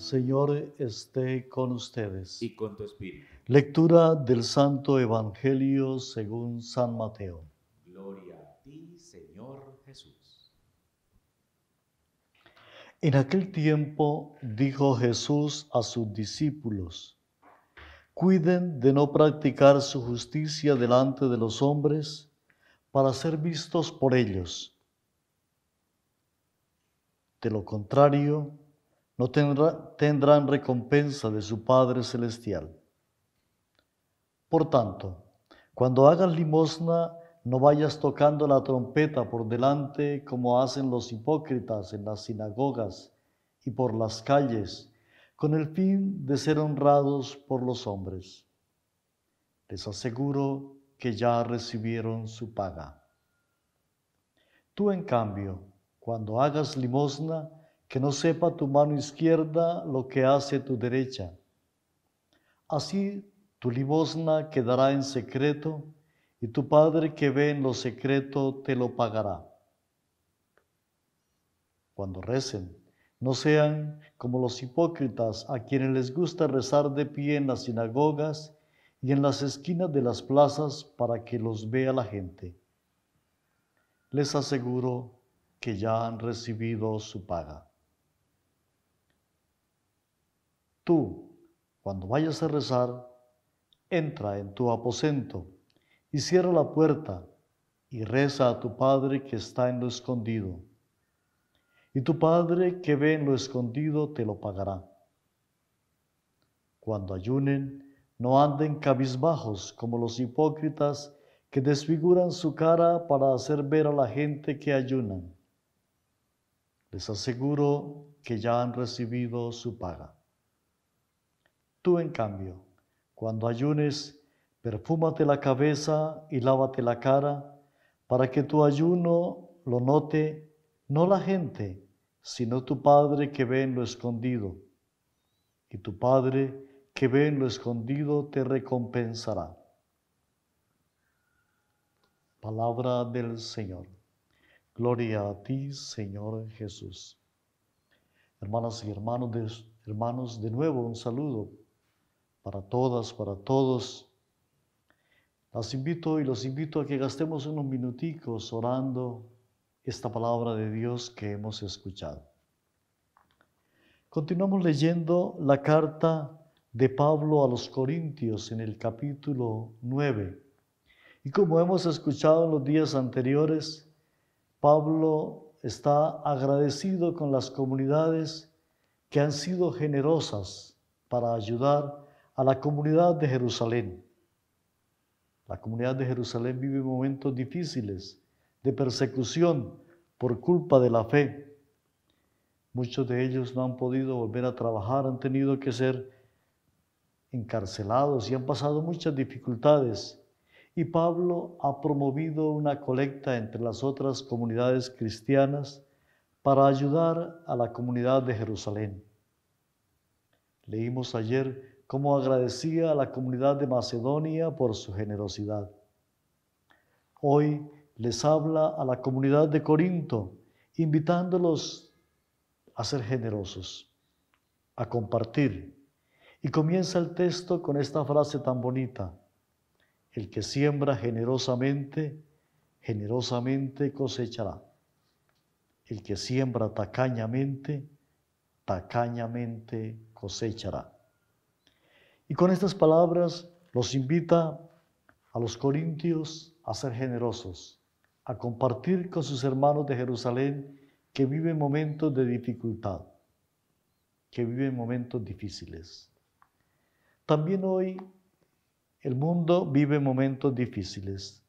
Señor esté con ustedes. Y con tu espíritu. Lectura del Santo Evangelio según San Mateo. Gloria a ti, Señor Jesús. En aquel tiempo dijo Jesús a sus discípulos, cuiden de no practicar su justicia delante de los hombres para ser vistos por ellos. De lo contrario, no tendrán recompensa de su Padre Celestial. Por tanto, cuando hagas limosna, no vayas tocando la trompeta por delante como hacen los hipócritas en las sinagogas y por las calles, con el fin de ser honrados por los hombres. Les aseguro que ya recibieron su paga. Tú, en cambio, cuando hagas limosna, que no sepa tu mano izquierda lo que hace tu derecha. Así tu limosna quedará en secreto, y tu Padre que ve en lo secreto te lo pagará. Cuando recen, no sean como los hipócritas a quienes les gusta rezar de pie en las sinagogas y en las esquinas de las plazas para que los vea la gente. Les aseguro que ya han recibido su paga. Tú, cuando vayas a rezar, entra en tu aposento y cierra la puerta y reza a tu Padre que está en lo escondido. Y tu Padre que ve en lo escondido te lo pagará. Cuando ayunen, no anden cabizbajos como los hipócritas que desfiguran su cara para hacer ver a la gente que ayunan. Les aseguro que ya han recibido su paga en cambio, cuando ayunes, perfúmate la cabeza y lávate la cara, para que tu ayuno lo note no la gente, sino tu Padre que ve en lo escondido. Y tu Padre que ve en lo escondido te recompensará. Palabra del Señor. Gloria a ti, Señor Jesús. Hermanas y hermanos hermanos, de nuevo un saludo para todas, para todos. Las invito y los invito a que gastemos unos minuticos orando esta palabra de Dios que hemos escuchado. Continuamos leyendo la carta de Pablo a los Corintios en el capítulo 9. Y como hemos escuchado en los días anteriores, Pablo está agradecido con las comunidades que han sido generosas para ayudar a la comunidad de Jerusalén. La comunidad de Jerusalén vive momentos difíciles de persecución por culpa de la fe. Muchos de ellos no han podido volver a trabajar, han tenido que ser encarcelados y han pasado muchas dificultades. Y Pablo ha promovido una colecta entre las otras comunidades cristianas para ayudar a la comunidad de Jerusalén. Leímos ayer como agradecía a la comunidad de Macedonia por su generosidad. Hoy les habla a la comunidad de Corinto, invitándolos a ser generosos, a compartir. Y comienza el texto con esta frase tan bonita. El que siembra generosamente, generosamente cosechará. El que siembra tacañamente, tacañamente cosechará. Y con estas palabras los invita a los corintios a ser generosos, a compartir con sus hermanos de Jerusalén que viven momentos de dificultad, que viven momentos difíciles. También hoy el mundo vive momentos difíciles.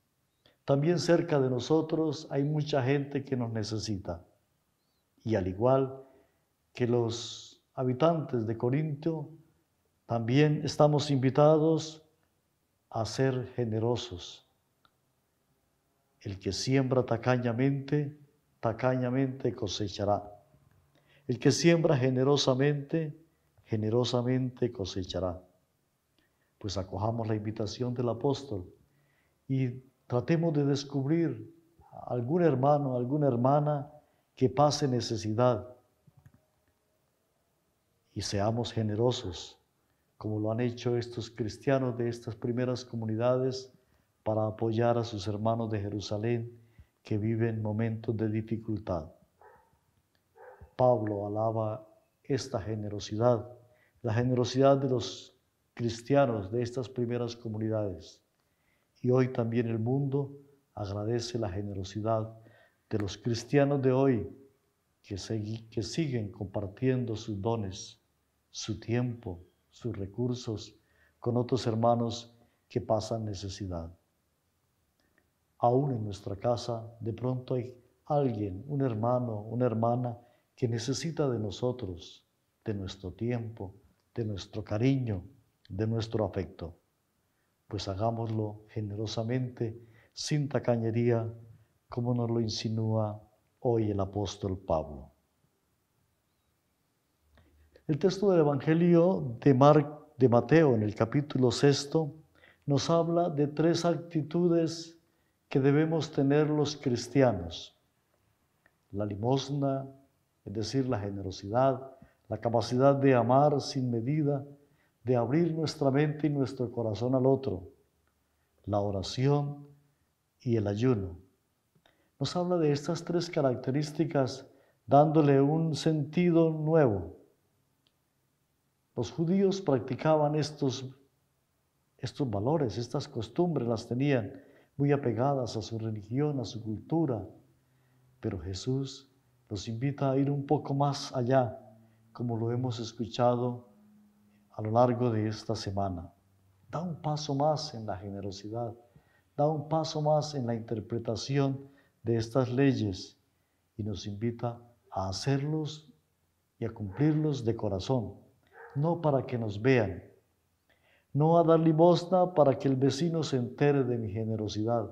También cerca de nosotros hay mucha gente que nos necesita. Y al igual que los habitantes de Corinto, también estamos invitados a ser generosos. El que siembra tacañamente, tacañamente cosechará. El que siembra generosamente, generosamente cosechará. Pues acojamos la invitación del apóstol y tratemos de descubrir algún hermano, alguna hermana que pase necesidad y seamos generosos como lo han hecho estos cristianos de estas primeras comunidades para apoyar a sus hermanos de Jerusalén que viven momentos de dificultad. Pablo alaba esta generosidad, la generosidad de los cristianos de estas primeras comunidades. Y hoy también el mundo agradece la generosidad de los cristianos de hoy que, que siguen compartiendo sus dones, su tiempo, sus recursos con otros hermanos que pasan necesidad. Aún en nuestra casa, de pronto hay alguien, un hermano, una hermana, que necesita de nosotros, de nuestro tiempo, de nuestro cariño, de nuestro afecto. Pues hagámoslo generosamente, sin tacañería, como nos lo insinúa hoy el apóstol Pablo. El texto del Evangelio de, de Mateo en el capítulo sexto nos habla de tres actitudes que debemos tener los cristianos. La limosna, es decir, la generosidad, la capacidad de amar sin medida, de abrir nuestra mente y nuestro corazón al otro, la oración y el ayuno. Nos habla de estas tres características dándole un sentido nuevo. Los judíos practicaban estos, estos valores, estas costumbres, las tenían muy apegadas a su religión, a su cultura. Pero Jesús los invita a ir un poco más allá, como lo hemos escuchado a lo largo de esta semana. Da un paso más en la generosidad, da un paso más en la interpretación de estas leyes y nos invita a hacerlos y a cumplirlos de corazón no para que nos vean, no a dar limosna para que el vecino se entere de mi generosidad,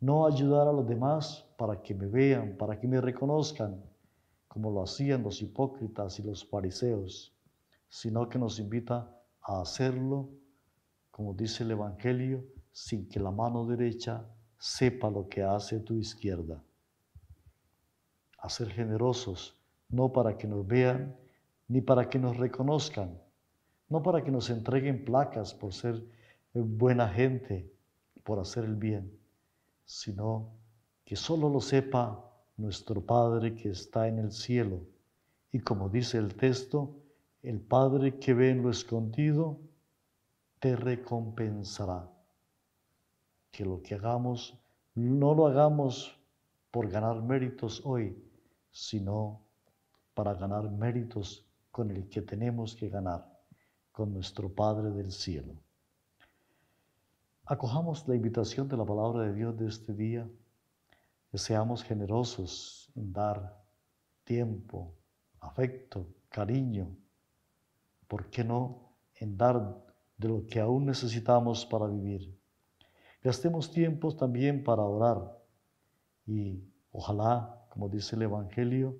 no a ayudar a los demás para que me vean, para que me reconozcan, como lo hacían los hipócritas y los fariseos, sino que nos invita a hacerlo, como dice el Evangelio, sin que la mano derecha sepa lo que hace tu izquierda. A ser generosos, no para que nos vean, ni para que nos reconozcan, no para que nos entreguen placas por ser eh, buena gente, por hacer el bien, sino que solo lo sepa nuestro Padre que está en el cielo. Y como dice el texto, el Padre que ve en lo escondido te recompensará. Que lo que hagamos no lo hagamos por ganar méritos hoy, sino para ganar méritos con el que tenemos que ganar, con nuestro Padre del cielo. Acojamos la invitación de la palabra de Dios de este día, seamos generosos en dar tiempo, afecto, cariño, ¿por qué no en dar de lo que aún necesitamos para vivir? Gastemos tiempo también para orar y ojalá, como dice el Evangelio,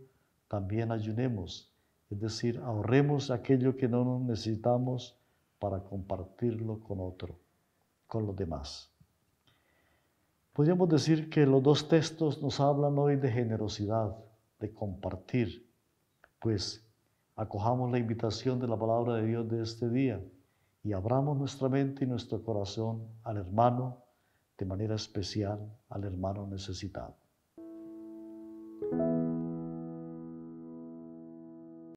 también ayunemos es decir, ahorremos aquello que no nos necesitamos para compartirlo con otro, con los demás. Podríamos decir que los dos textos nos hablan hoy de generosidad, de compartir, pues acojamos la invitación de la palabra de Dios de este día y abramos nuestra mente y nuestro corazón al hermano, de manera especial al hermano necesitado.